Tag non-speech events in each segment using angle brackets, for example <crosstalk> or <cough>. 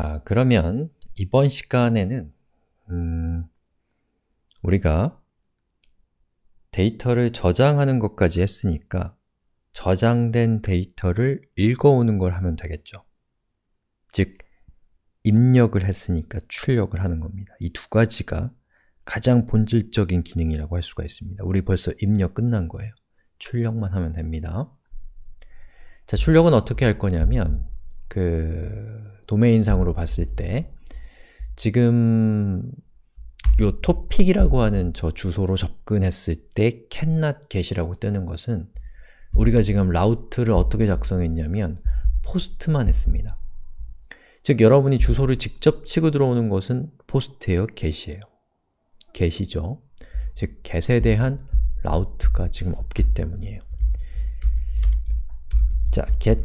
아, 그러면 이번 시간에는 음, 우리가 데이터를 저장하는 것까지 했으니까 저장된 데이터를 읽어오는 걸 하면 되겠죠. 즉, 입력을 했으니까 출력을 하는 겁니다. 이 두 가지가 가장 본질적인 기능이라고 할 수가 있습니다. 우리 벌써 입력 끝난 거예요. 출력만 하면 됩니다. 자, 출력은 어떻게 할 거냐면 그 도메인상으로 봤을 때 지금 요 토픽이라고 하는 저 주소로 접근했을 때 cannot get이라고 뜨는 것은 우리가 지금 라우트를 어떻게 작성했냐면 포스트만 했습니다. 즉 여러분이 주소를 직접 치고 들어오는 것은 포스트예요, get이에요. get이죠. 즉 get에 대한 라우트가 지금 없기 때문이에요. 자, get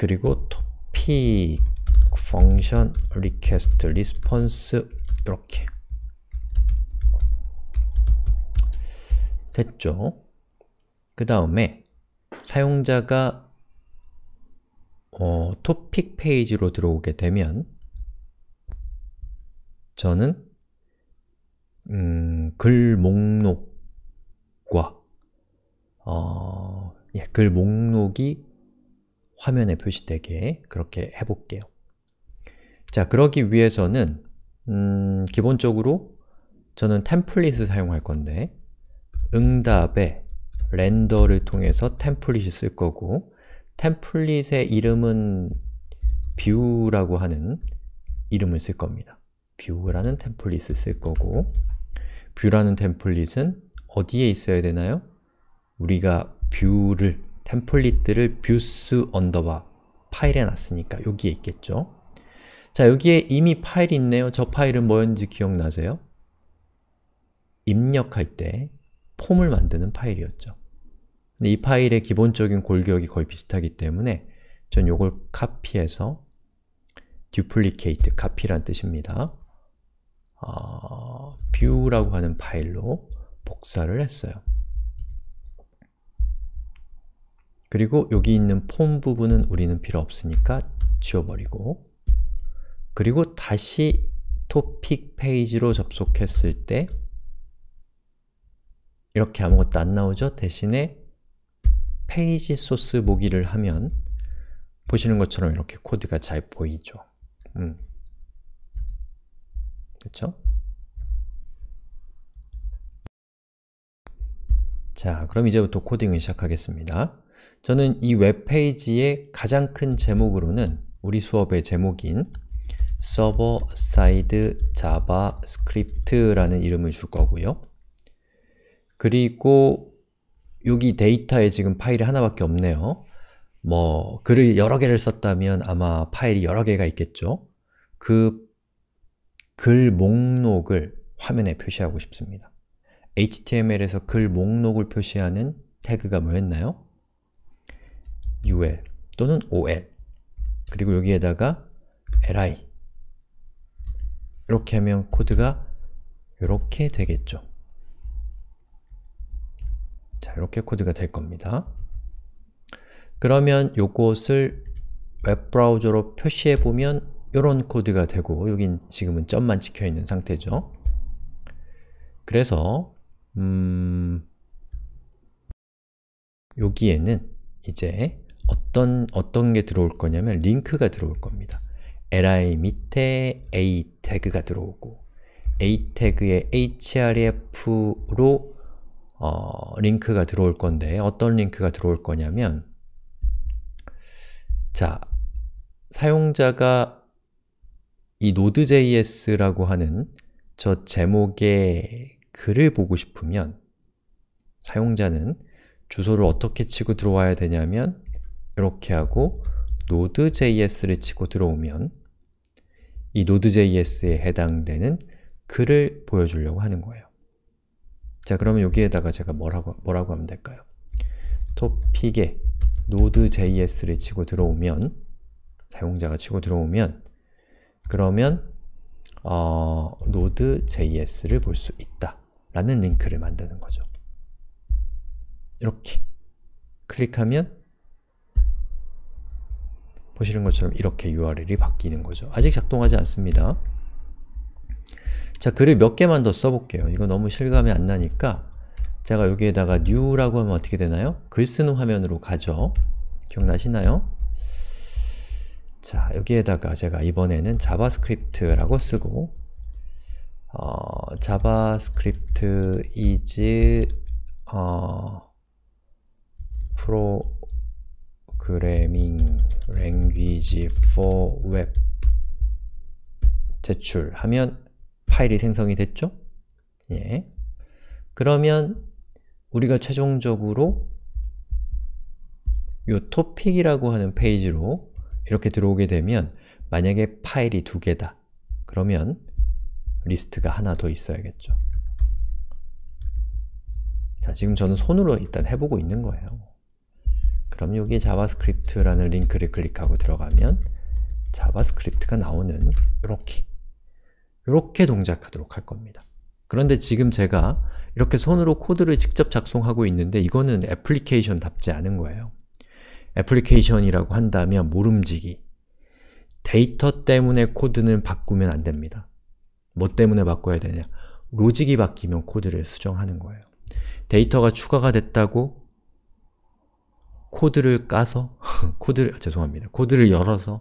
그리고 topic function request response 이렇게 됐죠? 그 다음에 사용자가 어, topic 페이지로 들어오게 되면 저는 음, 글 목록과 어, 예, 글 목록이 화면에 표시되게 그렇게 해볼게요. 자, 그러기 위해서는 음, 기본적으로 저는 템플릿을 사용할 건데 응답에 렌더를 통해서 템플릿이쓸 거고 템플릿의 이름은 뷰라고 하는 이름을 쓸 겁니다. 뷰라는 템플릿을 쓸 거고 뷰라는 템플릿은 어디에 있어야 되나요? 우리가 뷰를 템플릿들을 뷰스 언더바 파일에 놨으니까 여기에 있겠죠? 자, 여기에 이미 파일이 있네요. 저 파일은 뭐였는지 기억나세요? 입력할 때 폼을 만드는 파일이었죠. 근데 이 파일의 기본적인 골격이 거의 비슷하기 때문에 전 요걸 카피해서 duplicate, 카피란 뜻입니다. 어, view라고 하는 파일로 복사를 했어요. 그리고 여기 있는 폼 부분은 우리는 필요 없으니까 지워버리고 그리고 다시 토픽 페이지로 접속했을 때 이렇게 아무것도 안 나오죠? 대신에 페이지 소스 보기를 하면 보시는 것처럼 이렇게 코드가 잘 보이죠. 음. 그쵸? 자, 그럼 이제부터 코딩을 시작하겠습니다. 저는 이 웹페이지의 가장 큰 제목으로는 우리 수업의 제목인 서버 사이드 자바스크립트라는 이름을 줄 거고요. 그리고 여기 데이터에 지금 파일이 하나밖에 없네요. 뭐 글을 여러 개를 썼다면 아마 파일이 여러 개가 있겠죠. 그 글 목록을 화면에 표시하고 싶습니다. HTML에서 글 목록을 표시하는 태그가 뭐였나요? ul 또는 ol 그리고 여기에다가 li 이렇게 하면 코드가 이렇게 되겠죠. 자, 이렇게 코드가 될 겁니다. 그러면 요것을 웹브라우저로 표시해보면 이런 코드가 되고 여긴 지금은 점만 찍혀있는 상태죠. 그래서 음... 여기에는 이제 어떤, 어떤 게 들어올 거냐면 링크가 들어올 겁니다. li 밑에 a 태그가 들어오고 a 태그에 href로 어, 링크가 들어올 건데 어떤 링크가 들어올 거냐면 자, 사용자가 이 node.js라고 하는 저 제목의 글을 보고 싶으면 사용자는 주소를 어떻게 치고 들어와야 되냐면 이렇게 하고 node.js를 치고 들어오면 이 node.js에 해당되는 글을 보여주려고 하는 거예요. 자, 그러면 여기에다가 제가 뭐라고, 뭐라고 하면 될까요? topic에 node.js를 치고 들어오면 사용자가 치고 들어오면 그러면 어, node.js를 볼 수 있다 라는 링크를 만드는 거죠. 이렇게 클릭하면 보시는 것처럼 이렇게 URL이 바뀌는 거죠. 아직 작동하지 않습니다. 자, 글을 몇 개만 더 써볼게요. 이거 너무 실감이 안 나니까 제가 여기에다가 new라고 하면 어떻게 되나요? 글 쓰는 화면으로 가죠. 기억나시나요? 자, 여기에다가 제가 이번에는 자바스크립트라고 쓰고 어, 자바스크립트 is 어, 프로 프로그래밍 랭귀지 4 웹 제출하면 파일이 생성이 됐죠? 예. 그러면 우리가 최종적으로 요 토픽이라고 하는 페이지로 이렇게 들어오게 되면 만약에 파일이 두 개다. 그러면 리스트가 하나 더 있어야겠죠. 자, 지금 저는 손으로 일단 해보고 있는 거예요. 그럼 여기에 자바스크립트라는 링크를 클릭하고 들어가면 자바스크립트가 나오는 이렇게 이렇게 동작하도록 할 겁니다. 그런데 지금 제가 이렇게 손으로 코드를 직접 작성하고 있는데 이거는 애플리케이션답지 않은 거예요. 애플리케이션이라고 한다면 모름지기 데이터 때문에 코드는 바꾸면 안 됩니다. 뭐 때문에 바꿔야 되냐? 로직이 바뀌면 코드를 수정하는 거예요. 데이터가 추가가 됐다고 코드를 까서 <laughs> 코드를 아, 죄송합니다. 코드를 열어서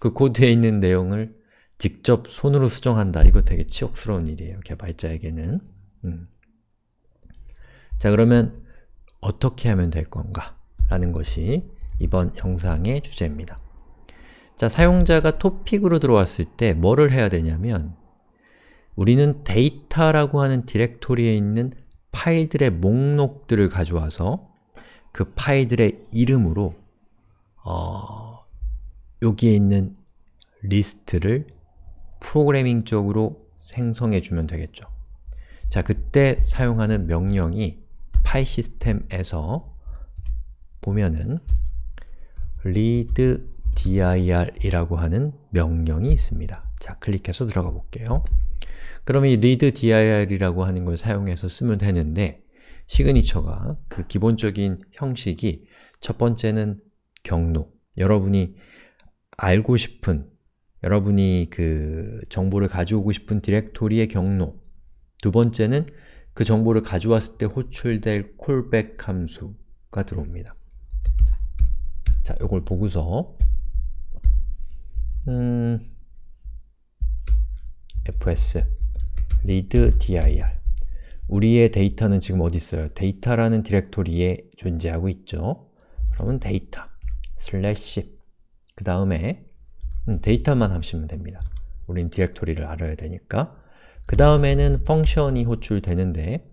그 코드에 있는 내용을 직접 손으로 수정한다. 이거 되게 치욕스러운 일이에요. 개발자에게는. 음. 자 그러면 어떻게 하면 될 건가? 라는 것이 이번 영상의 주제입니다. 자, 사용자가 토픽으로 들어왔을 때 뭐를 해야 되냐면 우리는 데이터라고 하는 디렉토리에 있는 파일들의 목록들을 가져와서 그 파일들의 이름으로 어, 여기에 있는 리스트를 프로그래밍 쪽으로 생성해 주면 되겠죠. 자, 그때 사용하는 명령이 파일 시스템에서 보면은 readdir이라고 하는 명령이 있습니다. 자, 클릭해서 들어가 볼게요. 그럼 이 readdir이라고 하는 걸 사용해서 쓰면 되는데 시그니처가 그 기본적인 형식이 첫 번째는 경로 여러분이 알고 싶은 여러분이 그 정보를 가져오고 싶은 디렉토리의 경로 두 번째는 그 정보를 가져왔을 때 호출될 콜백 함수가 들어옵니다. 자, 이걸 보고서 음, fs read dir 우리의 데이터는 지금 어디 있어요? 데이터라는 디렉토리에 존재하고 있죠. 그러면 데이터 슬래시 그 다음에 음, 데이터만 하시면 됩니다. 우린 디렉토리를 알아야 되니까 그 다음에는 펑션이 호출되는데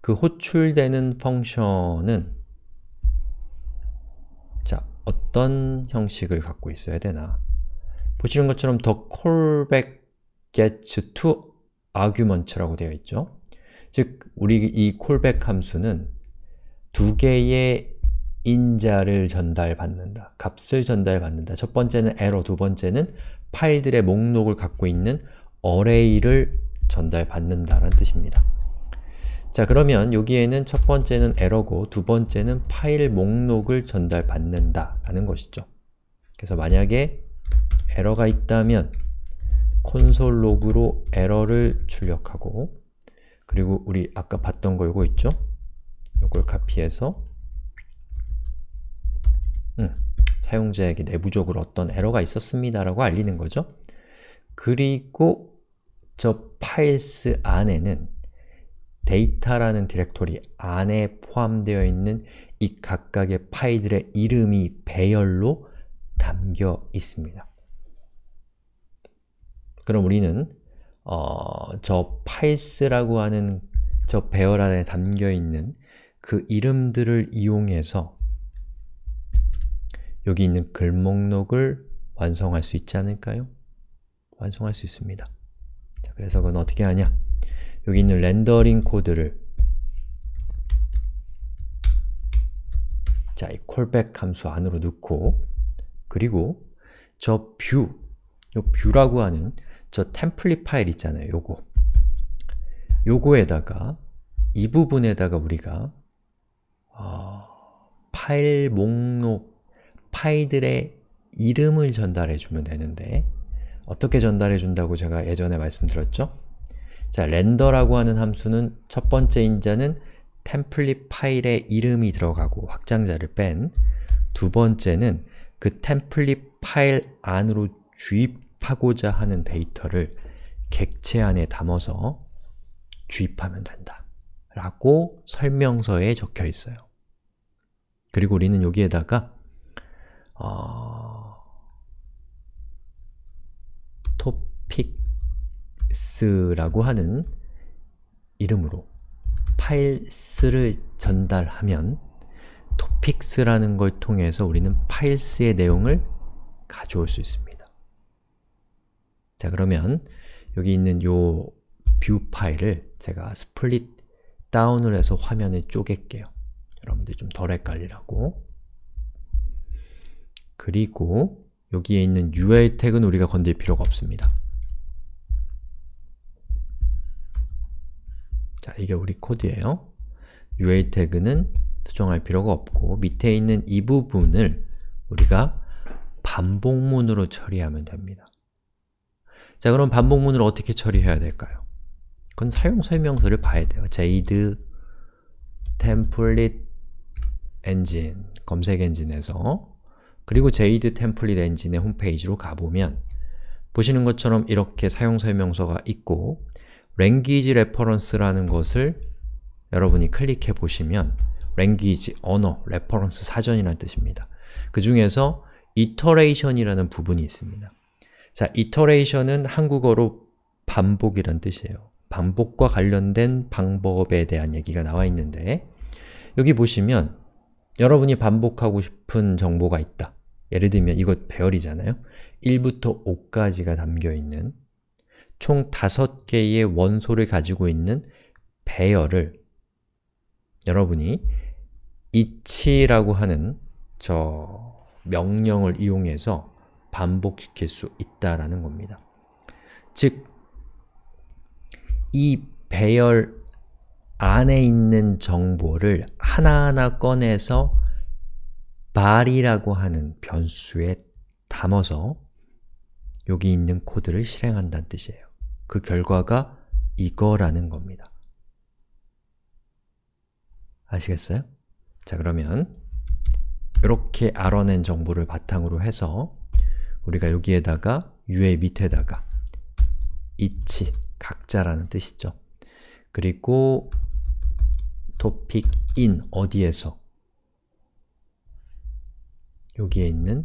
그 호출되는 펑션은 자, 어떤 형식을 갖고 있어야 되나 보시는 것처럼 the callback gets to a r g u m e n t 라고 되어 있죠. 즉, 우리 이 callback 함수는 두 개의 인자를 전달받는다. 값을 전달받는다. 첫 번째는 에러, 두 번째는 파일들의 목록을 갖고 있는 a r r a y 를 전달받는다라는 뜻입니다. 자 그러면 여기에는 첫 번째는 에러고 두 번째는 파일 목록을 전달받는다 라는 것이죠. 그래서 만약에 에러가 있다면 콘솔 로그로 에러를 출력하고 그리고 우리 아까 봤던 거 이거 있죠? 이걸 카피해서 음, 사용자에게 내부적으로 어떤 에러가 있었습니다라고 알리는 거죠. 그리고 저 파일스 안에는 데이터라는 디렉토리 안에 포함되어 있는 이 각각의 파일들의 이름이 배열로 담겨 있습니다. 그럼 우리는 어, 저파일스라고 하는 저 배열 안에 담겨 있는 그 이름들을 이용해서 여기 있는 글목록을 완성할 수 있지 않을까요? 완성할 수 있습니다. 자, 그래서 그건 어떻게 하냐? 여기 있는 렌더링 코드를 자, 이 콜백 함수 안으로 넣고 그리고 저 뷰, 요 뷰라고 하는 저 템플릿 파일 있잖아요. 요거. 요거에다가 이 부분에다가 우리가 어, 파일 목록, 파일들의 이름을 전달해 주면 되는데 어떻게 전달해 준다고 제가 예전에 말씀드렸죠? 자, 렌더라고 하는 함수는 첫 번째 인자는 템플릿 파일의 이름이 들어가고 확장자를 뺀 두 번째는 그 템플릿 파일 안으로 주입 접하고자 하는 데이터를 객체 안에 담아서 주입하면 된다. 라고 설명서에 적혀 있어요. 그리고 우리는 여기에다가 어... 토픽스라고 하는 이름으로 파일스를 전달하면 토픽스라는 걸 통해서 우리는 파일스의 내용을 가져올 수 있습니다. 자 그러면 여기 있는 요 뷰 파일을 제가 스플릿 다운을 해서 화면을 쪼갤게요. 여러분들이 좀덜 헷갈리라고 그리고 여기에 있는 u l 태그는 우리가 건들 필요가 없습니다. 자, 이게 우리 코드예요. u l 태그는 수정할 필요가 없고 밑에 있는 이 부분을 우리가 반복문으로 처리하면 됩니다. 자, 그럼 반복문을 어떻게 처리해야 될까요? 그건 사용 설명서를 봐야 돼요. jade t e m p 검색 엔진에서 그리고 jade t e m p 의 홈페이지로 가보면 보시는 것처럼 이렇게 사용 설명서가 있고 랭귀지 레퍼런스라는 것을 여러분이 클릭해 보시면 랭귀지 언어, 레퍼런스 사전이라는 뜻입니다. 그 중에서 이터레이션이라는 부분이 있습니다. 자, 이터레이션은 한국어로 반복이란 뜻이에요. 반복과 관련된 방법에 대한 얘기가 나와 있는데 여기 보시면 여러분이 반복하고 싶은 정보가 있다. 예를 들면 이것 배열이잖아요. 1부터 5까지가 담겨있는 총 5개의 원소를 가지고 있는 배열을 여러분이 이치라고 하는 저 명령을 이용해서 반복시킬 수 있다라는 겁니다. 즉, 이 배열 안에 있는 정보를 하나하나 꺼내서 발이라고 하는 변수에 담아서 여기 있는 코드를 실행한다는 뜻이에요. 그 결과가 이거라는 겁니다. 아시겠어요? 자 그러면 이렇게 알아낸 정보를 바탕으로 해서 우리가 여기에다가 유의 밑에다가 이치, 각자라는 뜻이죠. 그리고 topic in 어디에서 여기에 있는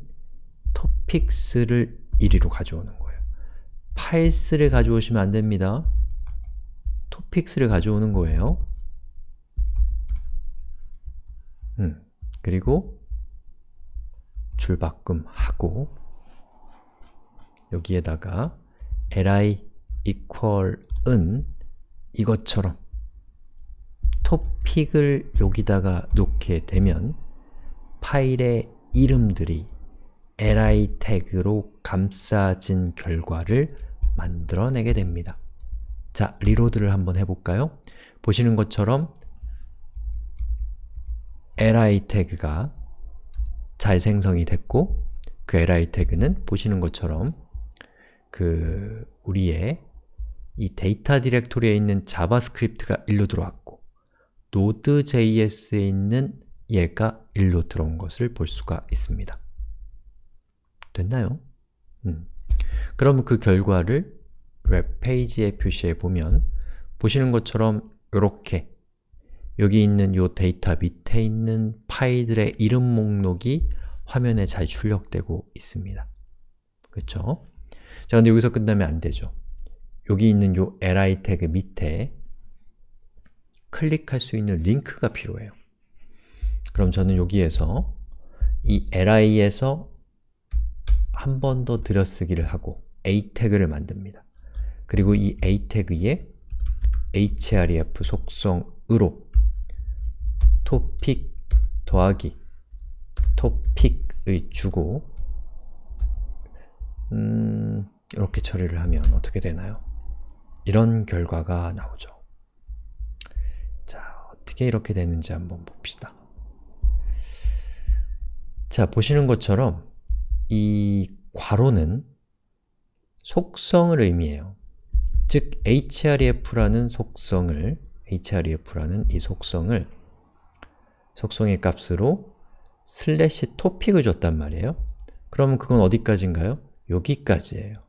topics를 1위로 가져오는 거예요. 파일스를 가져오시면 안 됩니다. topics를 가져오는 거예요. 음, 그리고 줄바꿈 하고 여기에다가 li equal 은 이것처럼 토픽을 여기다가 놓게 되면 파일의 이름들이 li 태그로 감싸진 결과를 만들어내게 됩니다. 자, 리로드를 한번 해볼까요? 보시는 것처럼 li 태그가 잘 생성이 됐고 그 li 태그는 보시는 것처럼 그 우리의 이 데이터 디렉토리에 있는 자바스크립트가 일로 들어왔고 Node.js에 있는 얘가 일로 들어온 것을 볼 수가 있습니다. 됐나요? 음. 그럼 그 결과를 웹페이지에 표시해 보면 보시는 것처럼 이렇게 여기 있는 요 데이터 밑에 있는 파일들의 이름 목록이 화면에 잘 출력되고 있습니다. 그렇죠? 자, 근데 여기서 끝나면 안 되죠. 여기 있는 요 li 태그 밑에 클릭할 수 있는 링크가 필요해요. 그럼 저는 여기에서 이 li에서 한 번 더 들여쓰기를 하고 a 태그를 만듭니다. 그리고 이 a 태그에 href 속성으로 topic 더하기 topic의 주고 음, 이렇게 처리를 하면 어떻게 되나요? 이런 결과가 나오죠. 자, 어떻게 이렇게 되는지 한번 봅시다. 자, 보시는 것처럼 이 괄호는 속성을 의미해요. 즉, href라는 속성을, href라는 이 속성을 속성의 값으로 슬래시 토픽을 줬단 말이에요. 그러면 그건 어디까지인가요? 여기까지예요.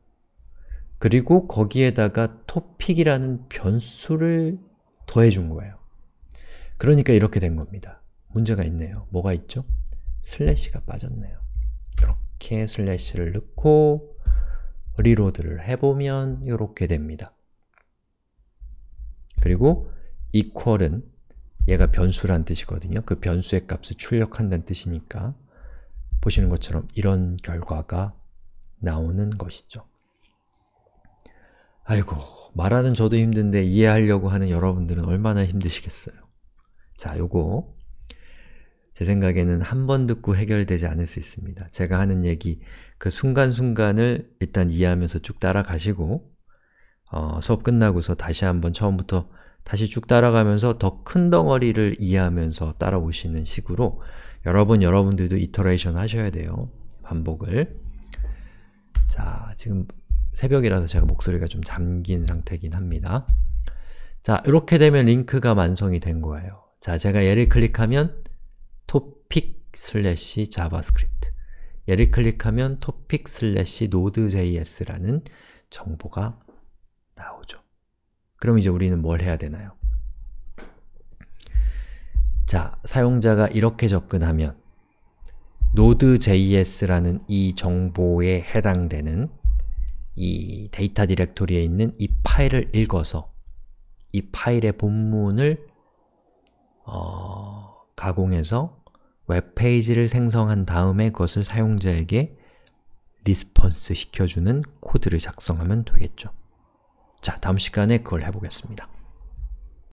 그리고 거기에다가 t o p i c 이라는 변수를 더해준 거예요. 그러니까 이렇게 된 겁니다. 문제가 있네요. 뭐가 있죠? 슬래시가 빠졌네요. 이렇게 슬래시를 넣고 리로드를 해보면 이렇게 됩니다. 그리고 equal은 얘가 변수란 뜻이거든요. 그 변수의 값을 출력한다는 뜻이니까 보시는 것처럼 이런 결과가 나오는 것이죠. 아이고, 말하는 저도 힘든데 이해하려고 하는 여러분들은 얼마나 힘드시겠어요. 자, 요거. 제 생각에는 한 번 듣고 해결되지 않을 수 있습니다. 제가 하는 얘기, 그 순간순간을 일단 이해하면서 쭉 따라가시고, 어, 수업 끝나고서 다시 한번 처음부터 다시 쭉 따라가면서 더 큰 덩어리를 이해하면서 따라오시는 식으로 여러 분 여러분들도 이터레이션 하셔야 돼요. 반복을. 자, 지금 새벽이라서 제가 목소리가 좀 잠긴 상태긴 합니다. 자, 이렇게 되면 링크가 완성이 된 거예요. 자, 제가 얘를 클릭하면 topic slash javascript 얘를 클릭하면 topic slash node.js라는 정보가 나오죠. 그럼 이제 우리는 뭘 해야 되나요? 자, 사용자가 이렇게 접근하면 node.js라는 이 정보에 해당되는 이 데이터 디렉토리에 있는 이 파일을 읽어서 이 파일의 본문을 어, 가공해서 웹페이지를 생성한 다음에 그것을 사용자에게 리스폰스 시켜주는 코드를 작성하면 되겠죠. 자, 다음 시간에 그걸 해보겠습니다.